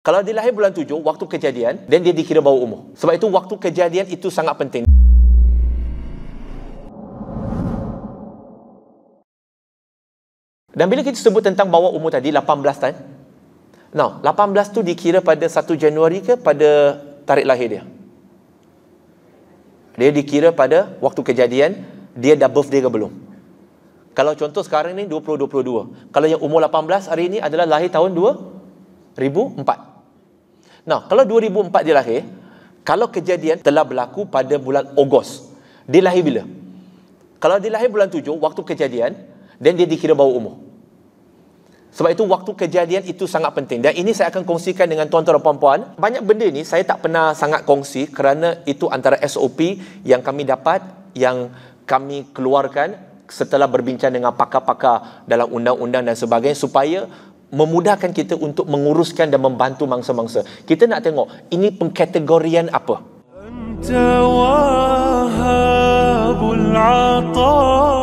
Kalau dia lahir bulan tujuh, waktu kejadian dan dia dikira bawa umur. Sebab itu waktu kejadian itu sangat penting. Dan bila kita sebut tentang bawa umur tadi 18 tahun. Now, 18 tu dikira pada 1 Januari ke pada tarikh lahir dia? Dia dikira pada waktu kejadian dia dah birthday ke belum? Kalau contoh sekarang ni 2022. Kalau yang umur 18 hari ini adalah lahir tahun 2004. Nah, kalau 2004 dia lahir, kalau kejadian telah berlaku pada bulan Ogos, dia lahir bila? Kalau dia lahir bulan 7, waktu kejadian, dan dia dikira bawa umur. Sebab itu waktu kejadian itu sangat penting. Dan ini saya akan kongsikan dengan tuan-tuan dan puan-puan. Banyak benda ni saya tak pernah sangat kongsi kerana itu antara SOP yang kami dapat, yang kami keluarkan setelah berbincang dengan pakar-pakar dalam undang-undang dan sebagainya supaya memudahkan kita untuk menguruskan dan membantu mangsa-mangsa. Kita nak tengok ini pengkategorian apa. Antawahabul Atah